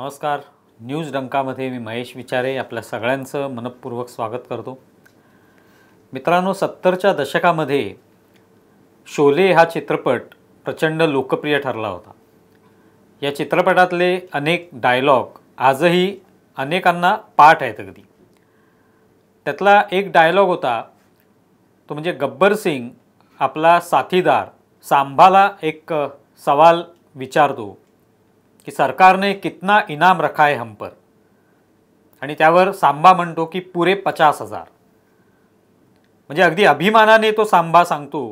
नमस्कार न्यूज डंकामध्ये मी महेश विचारे आपल्या सगळ्यांचं मनपूर्वक स्वागत करतो मित्रांनो सत्तरच्या दशकामध्ये शोले हा चित्रपट प्रचंड लोकप्रिय ठरला होता या चित्रपटातले अनेक डायलॉग आजही अनेकांना पाठ आहेत अगदी त्यातला एक डायलॉग होता तो म्हणजे गब्बर सिंग आपला साथीदार सांभाला एक सवाल विचारतो की सरकारने कितना इनाम रखा आहे हम आणि त्यावर सांबा म्हणतो की पुरे पचास हजार म्हणजे अगदी अभिमानाने तो सांबा सांगतो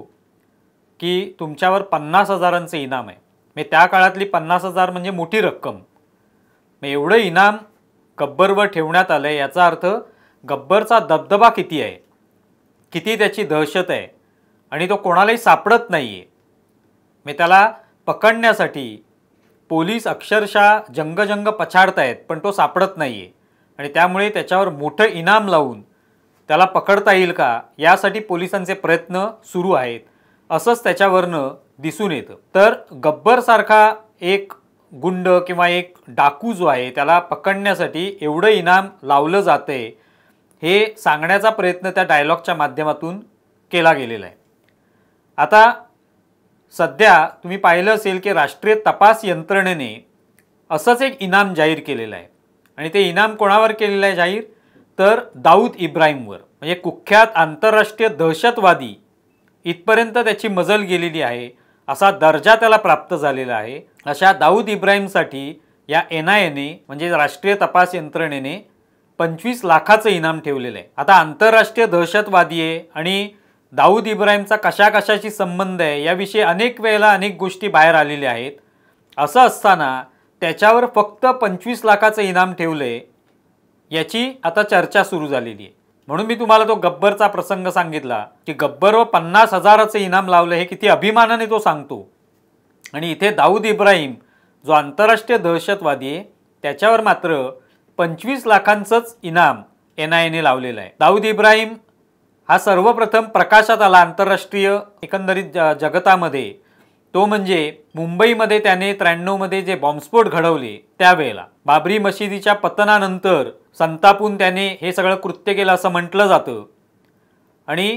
की तुमच्यावर पन्नास हजारांचं इनाम आहे मी त्या काळातली पन्नास हजार म्हणजे मोठी रक्कम मग एवढं इनाम गब्बरवर ठेवण्यात आलं आहे याचा अर्थ गब्बरचा दबदबा किती आहे किती त्याची दहशत आहे आणि तो कोणालाही सापडत नाही आहे मी त्याला पकडण्यासाठी पोलीस अक्षरशः जंगजंग पछाडतायत पण तो सापडत नाही आहे आणि त्यामुळे त्याच्यावर मोठं इनाम लावून त्याला पकडता येईल का यासाठी पोलिसांचे प्रयत्न सुरू आहेत असंच त्याच्यावरनं दिसून येतं तर गब्बरसारखा एक गुंड किंवा एक डाकू जो आहे त्याला पकडण्यासाठी एवढं इनाम लावलं जाते हे सांगण्याचा प्रयत्न त्या डायलॉगच्या माध्यमातून केला गेलेला आहे आता सध्या तुम्ही पाहिलं असेल की राष्ट्रीय तपास यंत्रणेने असंच एक इनाम जाहीर केलेलं आहे आणि ते इनाम कोणावर केलेलं आहे जाहीर तर दाऊद इब्राहिमवर म्हणजे कुख्यात आंतरराष्ट्रीय दहशतवादी इथपर्यंत त्याची मजल गेलेली आहे असा दर्जा त्याला प्राप्त झालेला आहे अशा दाऊद इब्राहिमसाठी या एन आय एने म्हणजे राष्ट्रीय तपास यंत्रणेने पंचवीस लाखाचं इनाम ठेवलेलं आहे आता आंतरराष्ट्रीय दहशतवादी आहे आणि दाऊद इब्राहिमचा कशा कशाशी संबंध आहे याविषयी अनेक वेळेला अनेक गोष्टी बाहेर आलेल्या आहेत असं असताना त्याच्यावर फक्त पंचवीस लाखाचं इनाम ठेवलं आहे याची आता चर्चा सुरू झालेली आहे म्हणून मी तुम्हाला तो गब्बरचा प्रसंग सांगितला की गब्बरवर पन्नास हजाराचं इनाम लावलं हे किती अभिमानाने तो सांगतो आणि इथे दाऊद इब्राहिम जो आंतरराष्ट्रीय दहशतवादी आहे त्याच्यावर मात्र पंचवीस लाखांचंच इनाम एन आय एने लावलेलं आहे दाऊद इब्राहिम हा सर्वप्रथम प्रकाशात आला आंतरराष्ट्रीय एकंदरीत ज जगतामध्ये तो म्हणजे मुंबईमध्ये त्याने त्र्याण्णवमध्ये जे बॉम्बस्फोट घडवले त्यावेळेला बाबरी मशिदीच्या पतनानंतर संतापून त्याने हे सगळं कृत्य केलं असं म्हटलं जातं आणि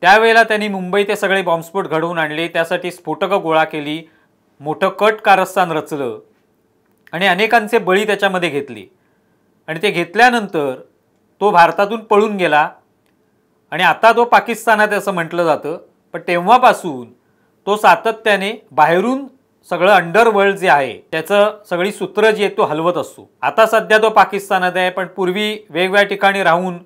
त्यावेळेला त्यांनी मुंबई ते सगळे बॉम्बस्फोट घडवून आणले त्यासाठी स्फोटकं गोळा केली मोठं कट कारस्थान रचलं आणि अनेकांचे बळी त्याच्यामध्ये घेतली आणि ते घेतल्यानंतर तो भारतातून पळून गेला आणि आता तो पाकिस्तानात असं म्हटलं जातं पण तेव्हापासून तो सातत्याने बाहेरून सगळं अंडरवर्ल्ड जे आहे त्याचं सगळी सूत्रं जी आहेत तो हलवत असतो आता सध्या तो पाकिस्तानात आहे पण पूर्वी वेगवेगळ्या ठिकाणी राहून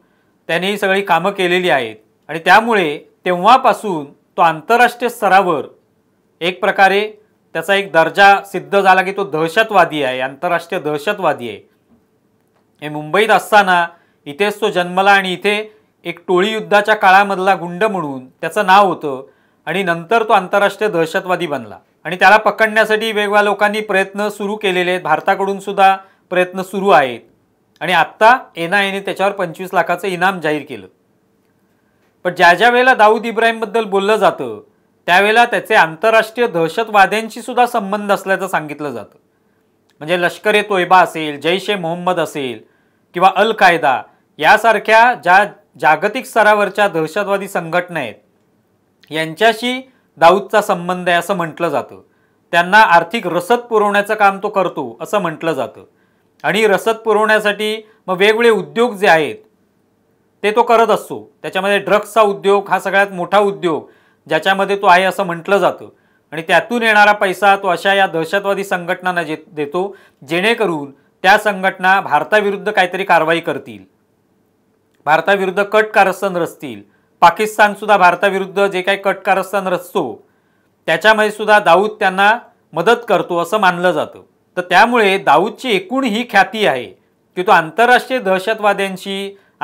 त्याने ही सगळी कामं केलेली आहेत आणि त्यामुळे तेव्हापासून तो आंतरराष्ट्रीय स्तरावर एक प्रकारे त्याचा एक दर्जा सिद्ध झाला की तो दहशतवादी आहे आंतरराष्ट्रीय दहशतवादी आहे हे मुंबईत असताना इथेच तो जन्मला आणि इथे एक टोळी युद्धाच्या काळामधला गुंड म्हणून त्याचं नाव होतं आणि नंतर तो आंतरराष्ट्रीय दहशतवादी बनला आणि त्याला पकडण्यासाठी वेगवेगळ्या लोकांनी प्रयत्न सुरू केलेले आहेत भारताकडून सुद्धा प्रयत्न सुरू आहेत आणि आत्ता एन आय एने त्याच्यावर पंचवीस लाखाचं इनाम जाहीर केलं पण ज्या ज्या वेळेला दाऊद इब्राहिमबद्दल बोललं जातं त्यावेळेला त्याचे आंतरराष्ट्रीय दहशतवाद्यांशी सुद्धा संबंध असल्याचं सांगितलं जातं म्हणजे लष्कर ए तोयबा असेल जैश ए मोहम्मद असेल किंवा अल कायदा यासारख्या ज्या जागतिक स्तरावरच्या दहशतवादी संघटना आहेत यांच्याशी दाऊदचा संबंध आहे असं म्हटलं जातं त्यांना आर्थिक रसद पुरवण्याचं काम तो करतो असं म्हटलं जातं आणि रसद पुरवण्यासाठी मग वेगवेगळे उद्योग जे आहेत ते तो करत असतो त्याच्यामध्ये ड्रग्सचा उद्योग हा सगळ्यात मोठा उद्योग ज्याच्यामध्ये तो आहे असं म्हटलं जातं आणि त्यातून येणारा पैसा तो अशा या दहशतवादी संघटनांना जे देतो जेणेकरून त्या संघटना भारताविरुद्ध काहीतरी कारवाई करतील भारताविरुद्ध कट कारस्थान रचतील पाकिस्तानसुद्धा भारताविरुद्ध जे काही कट कारस्थान रचतो त्याच्यामध्ये सुद्धा दाऊद त्यांना मदत करतो असं मानलं जातं तर त्यामुळे दाऊदची एकूण ही ख्याती आहे की तो आंतरराष्ट्रीय दहशतवाद्यांशी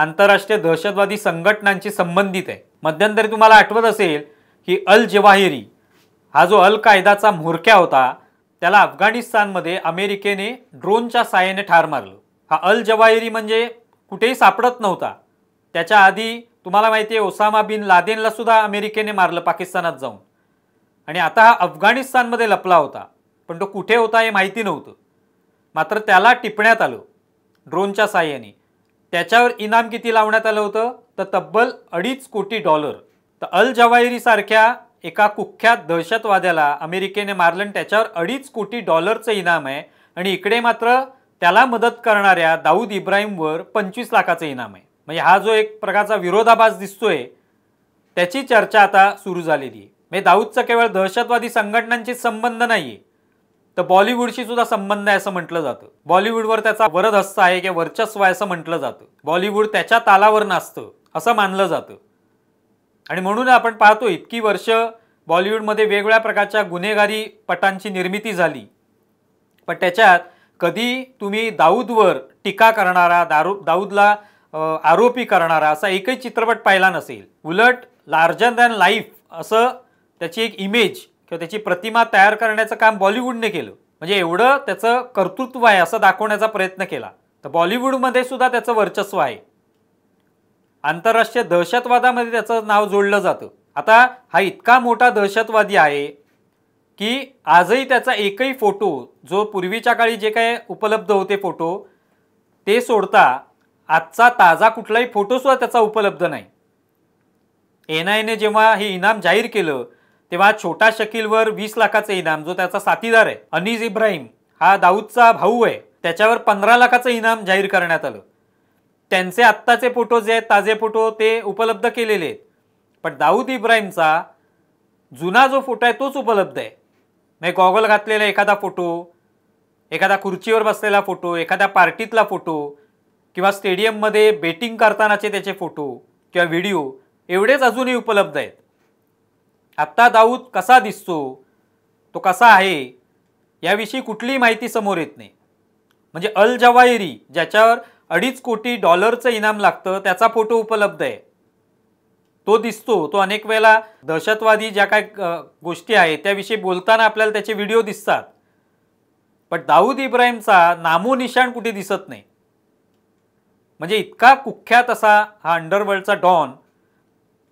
आंतरराष्ट्रीय दहशतवादी संघटनांशी संबंधित आहे मध्यंतरी तुम्हाला आठवत असेल की अल जवाहिरी हा जो अल कायदाचा म्होरक्या होता त्याला अफगाणिस्तानमध्ये अमेरिकेने ड्रोनच्या साहाय्याने ठार मारलं हा अल जवाहिरी म्हणजे कुठेही सापडत नव्हता त्याच्या आधी तुम्हाला माहिती आहे ओसामा बिन लादेनला सुद्धा अमेरिकेने मारलं पाकिस्तानात जाऊन आणि आता हा अफगाणिस्तानमध्ये लपला होता पण तो कुठे होता हे माहिती नव्हतं मात्र त्याला टिपण्यात आलं ड्रोनच्या साह्याने त्याच्यावर इनाम किती लावण्यात आलं होतं तर तब्बल अडीच कोटी डॉलर तर अल जवाहिरीसारख्या एका कुख्यात दहशतवाद्याला अमेरिकेने मारलं आणि त्याच्यावर अडीच कोटी डॉलरचं इनाम आहे आणि इकडे मात्र त्याला मदत करणाऱ्या दाऊद इब्राहिमवर पंचवीस लाखाचं इनाम आहे म्हणजे हा जो एक प्रकारचा विरोधाभास दिसतोय त्याची चर्चा आता सुरू झालेली आहे म्हणजे दाऊदचा केवळ दहशतवादी संघटनांशी संबंध नाही तर बॉलिवूडशी सुद्धा संबंध आहे असं म्हटलं जातं बॉलिवूडवर त्याचा वरद हस्त आहे किंवा वर्चस्व आहे असं म्हटलं जातं बॉलिवूड त्याच्या तालावर नाचतं असं मानलं जातं आणि म्हणून आपण पाहतो इतकी वर्ष बॉलिवूडमध्ये वेगवेगळ्या प्रकारच्या गुन्हेगारी पटांची निर्मिती झाली पण त्याच्यात कधी तुम्ही दाऊदवर टीका करणारा दारू दाऊदला आरोपी करणारा असा एकही चित्रपट पाहिला नसेल उलट लार्जर दॅन लाईफ असं त्याची एक इमेज किंवा त्याची प्रतिमा तयार करण्याचं काम बॉलिवूडने केलं म्हणजे एवढं त्याचं कर्तृत्व आहे असं दाखवण्याचा प्रयत्न केला तर बॉलिवूडमध्ये सुद्धा त्याचं वर्चस्व आहे आंतरराष्ट्रीय दहशतवादामध्ये त्याचं नाव जोडलं जातं आता हा इतका मोठा दहशतवादी आहे की आजही त्याचा एकही फोटो जो पूर्वीच्या काळी जे काही उपलब्ध होते फोटो ते सोडता आजचा ताजा कुठलाही फोटोसुद्धा त्याचा उपलब्ध नाही एन आयने जेव्हा हे इनाम जाहीर केलं तेव्हा छोटा शकीलवर वीस लाखाचं इनाम जो त्याचा साथीदार आहे अनिज इब्राहिम हा दाऊदचा भाऊ आहे त्याच्यावर पंधरा लाखाचं इनाम जाहीर करण्यात आलं त्यांचे आत्ताचे फोटो जे आहेत ताजे फोटो ते उपलब्ध केलेले आहेत पण दाऊद इब्राहिमचा जुना जो फोटो आहे तोच उपलब्ध आहे नाही गॉगल घातलेला एखादा फोटो एखादा खुर्चीवर बसलेला फोटो एखाद्या पार्टीतला फोटो किंवा स्टेडियममध्ये बेटिंग करतानाचे त्याचे फोटो किंवा व्हिडिओ एवढेच अजूनही उपलब्ध आहेत आत्ता दाऊद कसा दिसतो तो कसा आहे याविषयी कुठलीही माहिती समोर येत नाही म्हणजे अल जवाहिरी ज्याच्यावर अडीच कोटी डॉलरचं इनाम लागतं त्याचा फोटो उपलब्ध आहे तो दिसतो तो अनेक वेळेला दहशतवादी ज्या काय गोष्टी आहेत त्याविषयी बोलताना आपल्याला त्याचे व्हिडिओ दिसतात पण दाऊद इब्राहिमचा नामोनिशाण कुठे दिसत नाही म्हणजे इतका कुख्यात असा हा अंडरवर्ल्डचा डॉन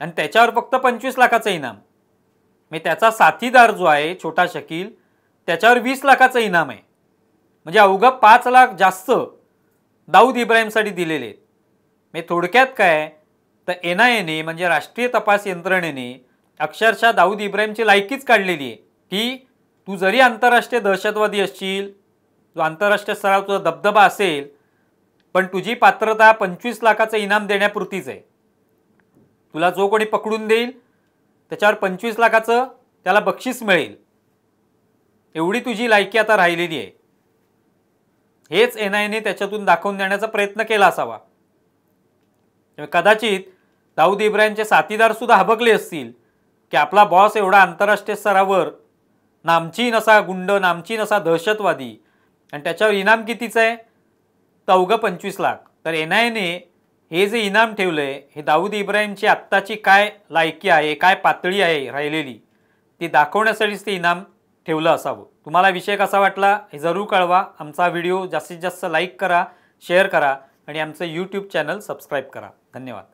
आणि त्याच्यावर फक्त पंचवीस लाखाचं इनाम मी म्हणजे त्याचा साथीदार जो आहे छोटा शकील त्याच्यावर वीस लाखाचं इनाम आहे म्हणजे अवघं पाच लाख जास्त दाऊद इब्राहिमसाठी दिलेले आहेत मी म्हणजे थोडक्यात काय तर एन आय एने म्हणजे राष्ट्रीय तपास यंत्रणेने अक्षरशः दाऊद इब्राहिमची लायकीच काढलेली आहे की तू जरी आंतरराष्ट्रीय दहशतवादी असशील जो आंतरराष्ट्रीय स्तरावर तुझा दबदबा असेल पण तुझी पात्रता पंचवीस लाखाचं इनाम देण्यापुरतीच आहे तुला जो कोणी पकडून देईल त्याच्यावर पंचवीस लाखाचं त्याला बक्षीस मिळेल एवढी तुझी लायकी आता राहिलेली आहे हेच एन आयने त्याच्यातून दाखवून देण्याचा प्रयत्न केला असावा कदाचित दाऊद इब्राहिमचे साथीदारसुद्धा हबकले असतील की आपला बॉस एवढा आंतरराष्ट्रीय स्तरावर नामचीन असा गुंड नामचीन असा दहशतवादी आणि त्याच्यावर इनाम कितीचं आहे तर अवघं पंचवीस लाख तर एन आय एने हे जे इनाम ठेवलं आहे हे दाऊद इब्राहिमची आत्ताची काय लायकी आहे काय पातळी आहे राहिलेली ती दाखवण्यासाठीच ते इनाम ठेवलं असावं तुम्हाला विषय कसा वाटला हे जरूर कळवा आमचा व्हिडिओ जास्तीत जास्त लाईक करा शेअर करा आणि आमचं यूट्यूब चॅनल सबस्क्राईब करा धन्यवाद